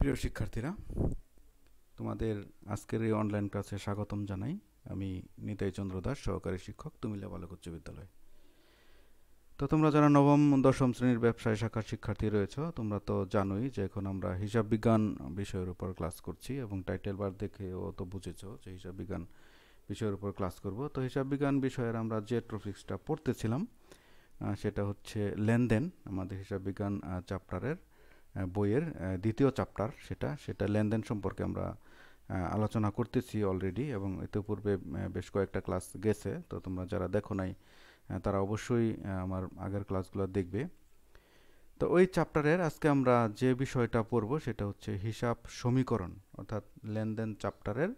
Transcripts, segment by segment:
প্রিয় শিক্ষার্থীরা তোমাদের আজকের এই অনলাইন ক্লাসে স্বাগতম জানাই আমি নিতাই চন্দ্র দাস সহকারী শিক্ষক তুমিলা বালক উচ্চ বিদ্যালয় তো তোমরা যারা নবম দশম শ্রেণীর ব্যবসায় শাখার শিক্ষার্থী রয়েছে তোমরা তো জানোই যে এখন আমরা হিসাব বিজ্ঞান বিষয়ের উপর ক্লাস করছি এবং টাইটেল বার দেখে ও তো বুঝেছ যে হিসাব বিজ্ঞান বিষয়ের উপর ক্লাস করব তো হিসাব বিজ্ঞান বিষয়ের আমরা যে ট্রফিক্সটা পড়তেছিলাম সেটা হচ্ছে লেনদেন আমাদের হিসাব বিজ্ঞান চ্যাপ্টারের বইয়ের দ্বিতীয় চ্যাপ্টার সেটা সেটা লেনদেন সম্পর্কে আমরা আলোচনা করতেছি অলরেডি এবং ইতিপূর্বে বেশ কয়েকটা ক্লাস গেছে তো তোমরা যারা দেখো নাই তারা অবশ্যই আমার আগের ক্লাসগুলো দেখবে তো ওই চ্যাপ্টারের আজকে আমরা যে বিষয়টা পড়ব সেটা হচ্ছে হিসাব সমীকরণ অর্থাৎ লেনদেন চ্যাপ্টারের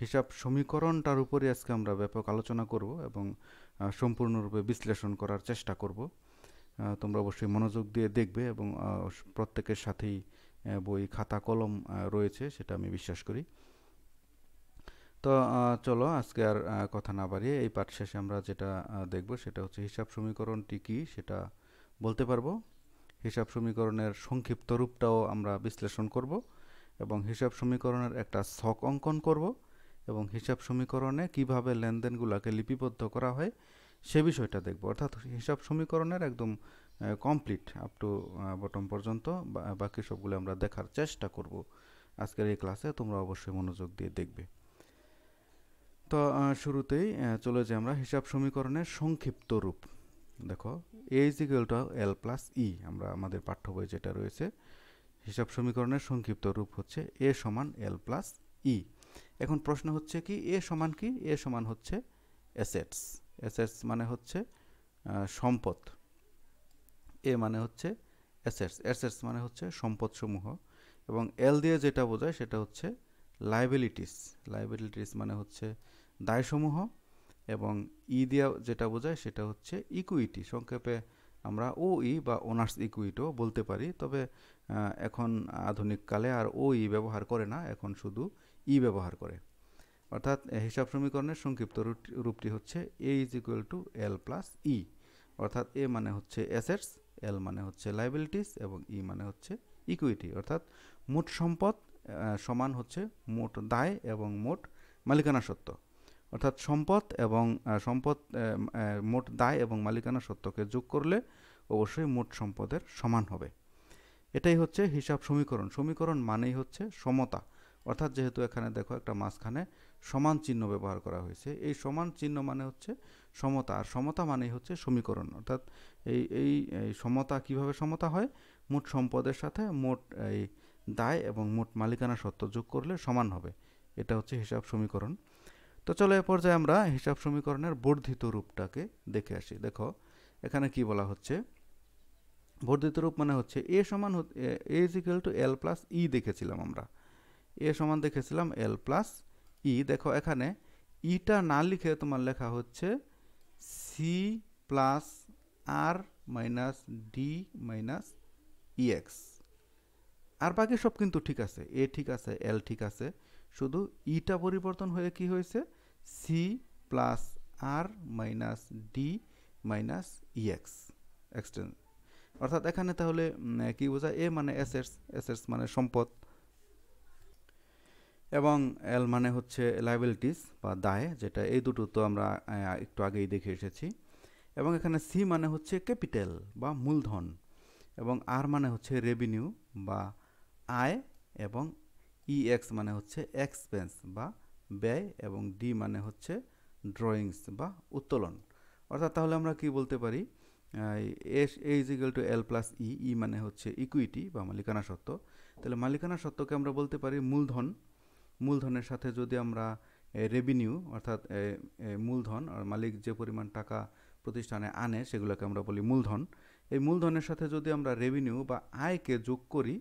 হিসাব সমীকরণটার উপরে আজকে আমরা ব্যাপক আলোচনা করব এবং সম্পূর্ণরূপে বিশ্লেষণ করার চেষ্টা করব তোমরা অবশ্যই মনোযোগ দিয়ে দেখবে এবং প্রত্যেকের সাথেই বই খাতা কলম রয়েছে সেটা আমি বিশ্বাস করি তো চলো আজকে আর কথা না বাড়িয়ে এই পাঠ শেষে আমরা যেটা দেখব সেটা হচ্ছে হিসাব সমীকরণটি কী সেটা বলতে পারবো হিসাব সমীকরণের সংক্ষিপ্ত রূপটাও আমরা বিশ্লেষণ করব এবং হিসাব সমীকরণের একটা শখ অঙ্কন করব এবং হিসাব সমীকরণে কিভাবে লেনদেনগুলোকে লিপিবদ্ধ করা হয় সে বিষয়টা দেখব অর্থাৎ হিসাব সমীকরণের একদম কমপ্লিট আপ টু বটম পর্যন্ত বাকি সবগুলো আমরা দেখার চেষ্টা করব আজকের এই ক্লাসে তোমরা অবশ্যই মনোযোগ দিয়ে দেখবে তো শুরুতেই চলে যাই আমরা হিসাব সমীকরণের সংক্ষিপ্ত রূপ দেখো A is to L plus E আমরা আমাদের পাঠ্য বই যেটা রয়েছে হিসাব সমীকরণের সংক্ষিপ্ত রূপ হচ্ছে এ সমান এল প্লাস ই এখন প্রশ্ন হচ্ছে কি এ সমান কি এ সমান হচ্ছে অ্যাসেটস অ্যাসেটস মানে হচ্ছে সম্পদ এ মানে হচ্ছে অ্যাসেটস অ্যাসেটস মানে হচ্ছে সম্পদসমূহ এবং এল দিয়ে যেটা বোঝায় সেটা হচ্ছে লাইবিলিটিস লাইবিলিটিস মানে হচ্ছে দায়সমূহ এবং ই e দিয়ে যেটা বোঝায় সেটা হচ্ছে ইকুইটি সংক্ষেপে আমরা e ও ই বা ওনার্স ইকুইটিও বলতে পারি তবে এখন আধুনিককালে আর ও ই e ব্যবহার করে না এখন শুধু ই ব্যবহার করে অর্থাৎ হিসাব সমীকরণের সংক্ষিপ্ত রূপটি হচ্ছে A is equal to L plus E অর্থাৎ এ মানে হচ্ছে অ্যাসেটস এল মানে হচ্ছে লাইবিলিটিস এবং ই e মানে হচ্ছে ইকুইটি অর্থাৎ মোট সম্পদ সমান হচ্ছে মোট দায় এবং মোট মালিকানা সত্ত্ব অর্থাৎ সম্পদ এবং সম্পদ মোট দায় এবং মালিকানা সত্ত্বকে যোগ করলে অবশ্যই মোট সম্পদের সমান হবে এটাই হচ্ছে হিসাব সমীকরণ সমীকরণ মানেই হচ্ছে সমতা অর্থাৎ যেহেতু এখানে দেখো একটা মাঝখানে সমান চিহ্ন ব্যবহার করা হয়েছে এই সমান চিহ্ন মানে হচ্ছে সমতা আর সমতা মানেই হচ্ছে সমীকরণ অর্থাৎ এই এই সমতা কিভাবে সমতা হয় মোট সম্পদের সাথে মোট এই দায় এবং মোট মালিকানা সত্ত্ব যোগ করলে সমান হবে এটা হচ্ছে হিসাব সমীকরণ তো চলো এ পর্যায়ে আমরা হিসাব সমীকরণের বর্ধিত রূপটাকে দেখে আসি দেখো এখানে কি বলা হচ্ছে বর্ধিত রূপ মানে হচ্ছে এ সমান A is equal to L plus E দেখেছিলাম আমরা এ সমান দেখেছিলাম এল প্লাস ই দেখো এখানে ইটা না লিখে তোমার লেখা হচ্ছে C plus R minus D minus E X আর বাকি সব কিন্তু ঠিক আছে এ ঠিক আছে এল ঠিক আছে শুধু ইটা পরিবর্তন হয়ে কি হয়েছে C plus R minus D minus E X এক্সটেন অর্থাৎ এখানে তাহলে কি বোঝায় এ মানে অ্যাসেটস অ্যাসেটস মানে সম্পদ এবং এল মানে হচ্ছে লাইবিলিটিস বা দায় যেটা এই দুটো তো আমরা একটু আগেই দেখে এসেছি এবং এখানে সি মানে হচ্ছে ক্যাপিটাল বা মূলধন এবং আর মানে হচ্ছে রেভিনিউ বা আয় এবং ইএক্স e মানে হচ্ছে এক্সপেন্স বা ব্যয় এবং ডি মানে হচ্ছে ড্রয়িংস বা উত্তোলন অর্থাৎ তাহলে আমরা কি বলতে পারি as A is equal to L plus E E মানে হচ্ছে ইকুইটি বা মালিকানা সত্ত্ব তাহলে মালিকানা সত্ত্বকে আমরা বলতে পারি মূলধন মূলধনের সাথে যদি আমরা রেভিনিউ অর্থাৎ মূলধন আর মালিক যে পরিমাণ টাকা প্রতিষ্ঠানে আনে সেগুলোকে আমরা বলি মূলধন এই মূলধনের সাথে যদি আমরা রেভিনিউ বা আয়কে যোগ করি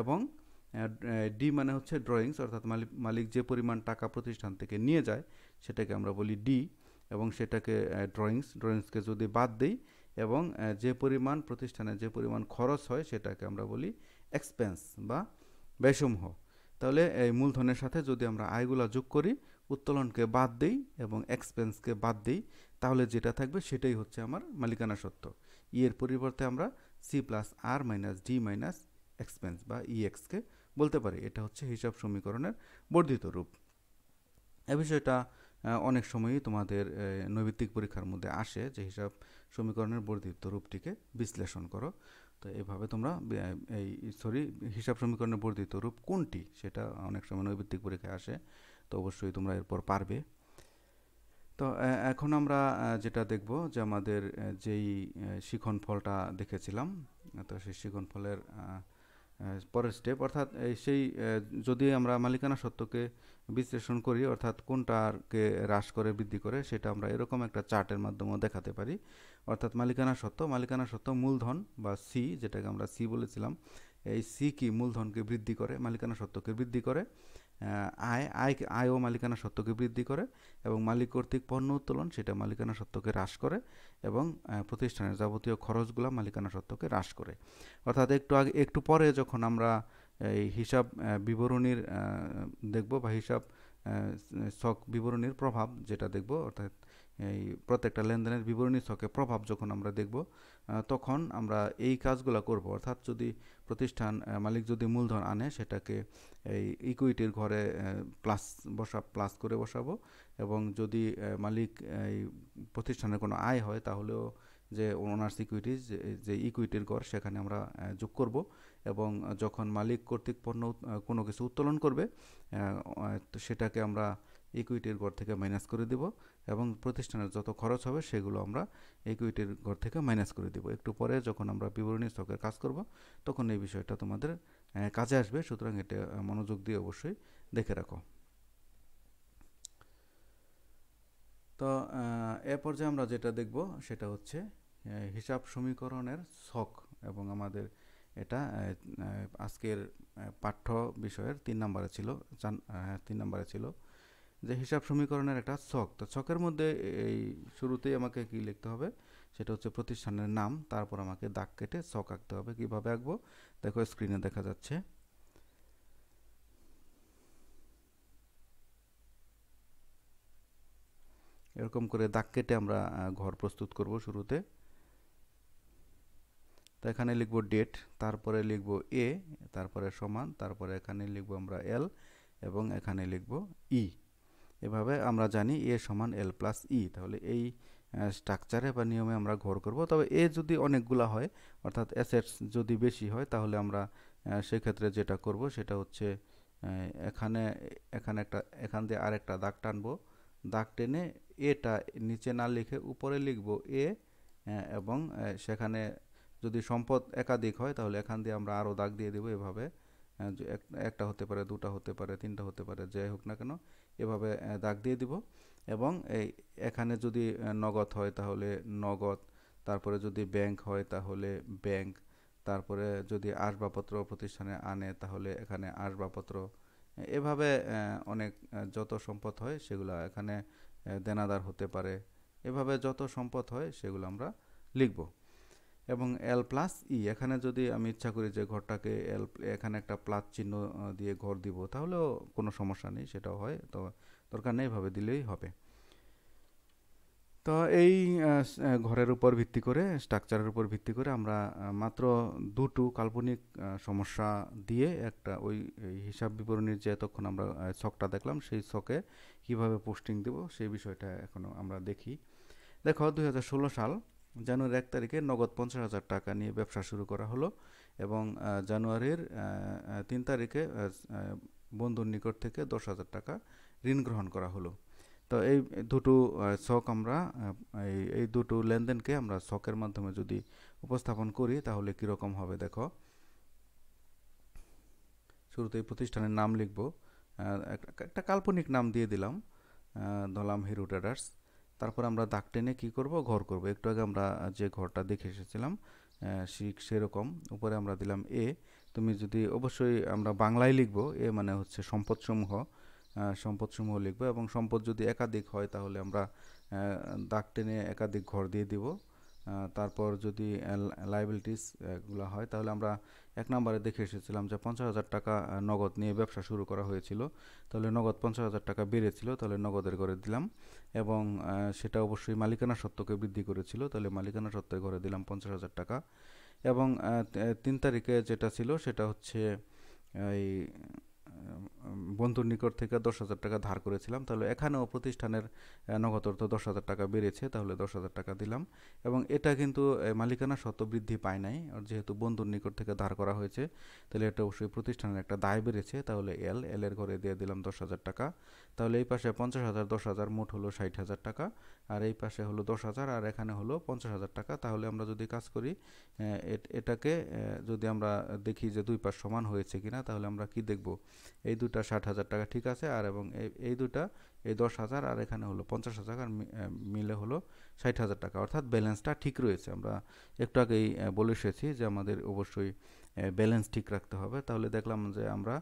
এবং ডি মানে হচ্ছে ড্রয়িংস অর্থাৎ মালিক মালিক যে পরিমাণ টাকা প্রতিষ্ঠান থেকে নিয়ে যায় সেটাকে আমরা বলি ডি এবং সেটাকে ড্রয়িংস ড্রয়িংসকে যদি বাদ দিই এবং যে পরিমাণ প্রতিষ্ঠানে যে পরিমাণ খরচ হয় সেটাকে আমরা বলি এক্সপেন্স বা ব্যয়সমূহ তাহলে এই মূলধনের সাথে যদি আমরা আয়গুলা যোগ করি উত্তোলনকে বাদ দিই এবং এক্সপেন্সকে বাদ দিই তাহলে যেটা থাকবে সেটাই হচ্ছে আমার মালিকানা সত্ত্ব ই e এর পরিবর্তে আমরা C plus R minus D minus expense বা ইএক্সকে e বলতে পারি এটা হচ্ছে হিসাব সমীকরণের বর্ধিত রূপ এ বিষয়টা অনেক সময়ই তোমাদের নৈবিত্তিক পরীক্ষার মধ্যে আসে যে হিসাব সমীকরণের বর্ধিত রূপটিকে বিশ্লেষণ করো তো এভাবে তোমরা এই সরি হিসাব সমীকরণে বর্ধিত রূপ কোনটি সেটা অনেক সময় নৈবিত্তিক পরীক্ষায় আসে তো অবশ্যই তোমরা এরপর পারবে তো এখন আমরা যেটা দেখব যে আমাদের যেই শিখন ফলটা দেখেছিলাম তো সেই শিখন ফলের পরের স্টেপ অর্থাৎ সেই যদি আমরা মালিকানা সত্যকে বিশ্লেষণ করি অর্থাৎ কোনটাকে হ্রাস করে বৃদ্ধি করে সেটা আমরা এরকম একটা চার্টের মাধ্যমে দেখাতে পারি অর্থাৎ মালিকানা সত্য মালিকানা সত্য মূলধন বা সি যেটাকে আমরা সি বলেছিলাম এই সি কি মূলধনকে বৃদ্ধি করে মালিকানা সত্যকে বৃদ্ধি করে আয় আয় আয় ও মালিকানা সত্যকে বৃদ্ধি করে এবং মালিক কর্তৃক পণ্য উত্তোলন সেটা মালিকানা সত্যকে হ্রাস করে এবং প্রতিষ্ঠানের যাবতীয় খরচগুলো মালিকানা সত্যকে হ্রাস করে অর্থাৎ একটু আগে একটু পরে যখন আমরা এই হিসাব বিবরণীর দেখব বা হিসাব শক বিবরণীর প্রভাব যেটা দেখব অর্থাৎ এই প্রত্যেকটা লেনদেনের বিবরণী ছকে প্রভাব যখন আমরা দেখব তখন আমরা এই কাজগুলো করব অর্থাৎ যদি প্রতিষ্ঠান মালিক যদি মূলধন আনে সেটাকে এই ইকুইটির ঘরে প্লাস বসা প্লাস করে বসাবো এবং যদি মালিক এই প্রতিষ্ঠানের কোনো আয় হয় তাহলেও যে ওনার্স ইকুইটি যে ইকুইটির ঘর সেখানে আমরা যোগ করব এবং যখন মালিক কর্তৃক পণ্য কোনো কিছু উত্তোলন করবে সেটাকে আমরা ইকুইটির ঘর থেকে মাইনাস করে দেব এবং প্রতিষ্ঠানের যত খরচ হবে সেগুলো আমরা ইকুইটির ঘর থেকে মাইনাস করে দেব একটু পরে যখন আমরা বিবরণী স্টকের কাজ করব তখন এই বিষয়টা তোমাদের কাজে আসবে সুতরাং এটা মনোযোগ দিয়ে অবশ্যই দেখে রাখো তো এ পর্যায়ে আমরা যেটা দেখব সেটা হচ্ছে হিসাব সমীকরণের শখ এবং আমাদের এটা আজকের পাঠ্য বিষয়ের তিন নম্বরে ছিল তিন নম্বরে ছিল যে হিসাব সমীকরণের একটা ছক তো ছকের মধ্যে এই শুরুতেই আমাকে কি লিখতে হবে সেটা হচ্ছে প্রতিষ্ঠানের নাম তারপর আমাকে দাগ কেটে ছক আঁকতে হবে কীভাবে আঁকবো দেখো স্ক্রিনে দেখা যাচ্ছে এরকম করে দাগ কেটে আমরা ঘর প্রস্তুত করব শুরুতে তো এখানে লিখব ডেট তারপরে লিখব এ তারপরে সমান তারপরে এখানে লিখব আমরা এল এবং এখানে লিখব ই e। এভাবে আমরা জানি এ সমান এল প্লাস ই তাহলে এই স্ট্রাকচারে বা নিয়মে আমরা ঘর করব তবে এ যদি অনেকগুলা হয় অর্থাৎ অ্যাসেটস যদি বেশি হয় তাহলে আমরা সেক্ষেত্রে যেটা করব সেটা হচ্ছে এখানে এখানে একটা এখান দিয়ে আরেকটা দাগ টানবো দাগ টেনে এটা নিচে না লিখে উপরে লিখব এ এবং সেখানে যদি সম্পদ একাধিক হয় তাহলে এখান দিয়ে আমরা আরও দাগ দিয়ে দেবো এভাবে একটা হতে পারে দুটা হতে পারে তিনটা হতে পারে যাই হোক না কেন এভাবে দাগ দিয়ে দিব এবং এই এখানে যদি নগদ হয় তাহলে নগদ তারপরে যদি ব্যাংক হয় তাহলে ব্যাংক তারপরে যদি আসবাবপত্র প্রতিষ্ঠানে আনে তাহলে এখানে আসবাবপত্র এভাবে অনেক যত সম্পদ হয় সেগুলো এখানে দেনাদার হতে পারে এভাবে যত সম্পদ হয় সেগুলো আমরা লিখবো এবং এল প্লাস ই এখানে যদি আমি ইচ্ছা করি যে ঘরটাকে এল এখানে একটা প্লাস চিহ্ন দিয়ে ঘর দিব তাহলেও কোনো সমস্যা নেই সেটাও হয় তো দরকার নেই ভাবে দিলেই হবে তো এই ঘরের উপর ভিত্তি করে স্ট্রাকচারের উপর ভিত্তি করে আমরা মাত্র দুটো কাল্পনিক সমস্যা দিয়ে একটা ওই হিসাব বিবরণীর যে এতক্ষণ আমরা ছকটা দেখলাম সেই ছকে কিভাবে পোস্টিং দেব সেই বিষয়টা এখনও আমরা দেখি দেখো দুই সাল জানুয়ারি এক তারিখে নগদ পঞ্চাশ হাজার টাকা নিয়ে ব্যবসা শুরু করা হলো এবং জানুয়ারির তিন তারিখে বন্ধুর নিকট থেকে দশ হাজার টাকা ঋণ গ্রহণ করা হলো তো এই দুটো শখ আমরা এই দুটো লেনদেনকে আমরা শখের মাধ্যমে যদি উপস্থাপন করি তাহলে কীরকম হবে দেখো শুরুতে এই প্রতিষ্ঠানের নাম লিখব একটা কাল্পনিক নাম দিয়ে দিলাম ধলাম হিরো ট্রেডার্স তারপর আমরা দাগ টেনে কী করব ঘর করব একটু আগে আমরা যে ঘরটা দেখে এসেছিলাম ঠিক সেরকম উপরে আমরা দিলাম এ তুমি যদি অবশ্যই আমরা বাংলায় লিখব এ মানে হচ্ছে সম্পদসমূহ সম্পদসমূহ লিখব এবং সম্পদ যদি একাধিক হয় তাহলে আমরা দাগ টেনে একাধিক ঘর দিয়ে দিব তারপর যদি লাইবিলিটিস এগুলো হয় তাহলে আমরা এক নম্বরে দেখে এসেছিলাম যে পঞ্চাশ হাজার টাকা নগদ নিয়ে ব্যবসা শুরু করা হয়েছিল তাহলে নগদ পঞ্চাশ হাজার টাকা বেড়েছিল তাহলে নগদের ঘরে দিলাম এবং সেটা অবশ্যই মালিকানা সত্ত্বকে বৃদ্ধি করেছিল তাহলে মালিকানা সত্ত্বের ঘরে দিলাম পঞ্চাশ হাজার টাকা এবং তিন তারিখে যেটা ছিল সেটা হচ্ছে এই বন্ধুর নিকট থেকে দশ হাজার টাকা ধার করেছিলাম তাহলে এখানেও প্রতিষ্ঠানের নগদ অর্থ দশ হাজার টাকা বেড়েছে তাহলে দশ হাজার টাকা দিলাম এবং এটা কিন্তু মালিকানা শত বৃদ্ধি পায় নাই যেহেতু বন্ধুর নিকট থেকে ধার করা হয়েছে তাহলে এটা অবশ্যই প্রতিষ্ঠানের একটা দায় বেড়েছে তাহলে এল এল এর ঘরে দিয়ে দিলাম দশ হাজার টাকা তাহলে এই পাশে পঞ্চাশ হাজার দশ হাজার মোট হলো ষাট হাজার টাকা আর এই পাশে হলো দশ হাজার আর এখানে হলো পঞ্চাশ হাজার টাকা তাহলে আমরা যদি কাজ করি এটাকে যদি আমরা দেখি যে দুই পাশ সমান হয়েছে কিনা তাহলে আমরা কি দেখব এই দুটা এটা ষাট হাজার টাকা ঠিক আছে আর এবং এই দুটা এই দশ হাজার আর এখানে হলো পঞ্চাশ হাজার আর মিলে হলো ষাট হাজার টাকা অর্থাৎ ব্যালেন্সটা ঠিক রয়েছে আমরা একটু আগেই বলে এসেছি যে আমাদের অবশ্যই ব্যালেন্স ঠিক রাখতে হবে তাহলে দেখলাম যে আমরা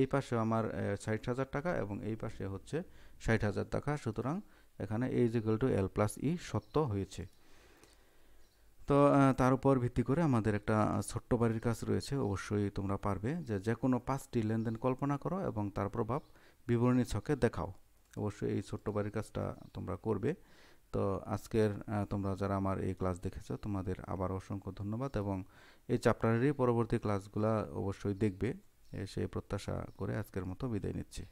এই পাশে আমার ষাট হাজার টাকা এবং এই পাশে হচ্ছে ষাট হাজার টাকা সুতরাং এখানে এই is to L plus E সত্য হয়েছে তো তার উপর ভিত্তি করে আমাদের একটা ছোট্ট বাড়ির কাজ রয়েছে অবশ্যই তোমরা পারবে যে যে কোনো পাঁচটি লেনদেন কল্পনা করো এবং তার প্রভাব বিবরণী ছকে দেখাও অবশ্যই এই ছোট্ট বাড়ির কাজটা তোমরা করবে তো আজকের তোমরা যারা আমার এই ক্লাস দেখেছো তোমাদের আবার অসংখ্য ধন্যবাদ এবং এই চ্যাপ্টারেরই পরবর্তী ক্লাসগুলো অবশ্যই দেখবে সেই প্রত্যাশা করে আজকের মতো বিদায় নিচ্ছি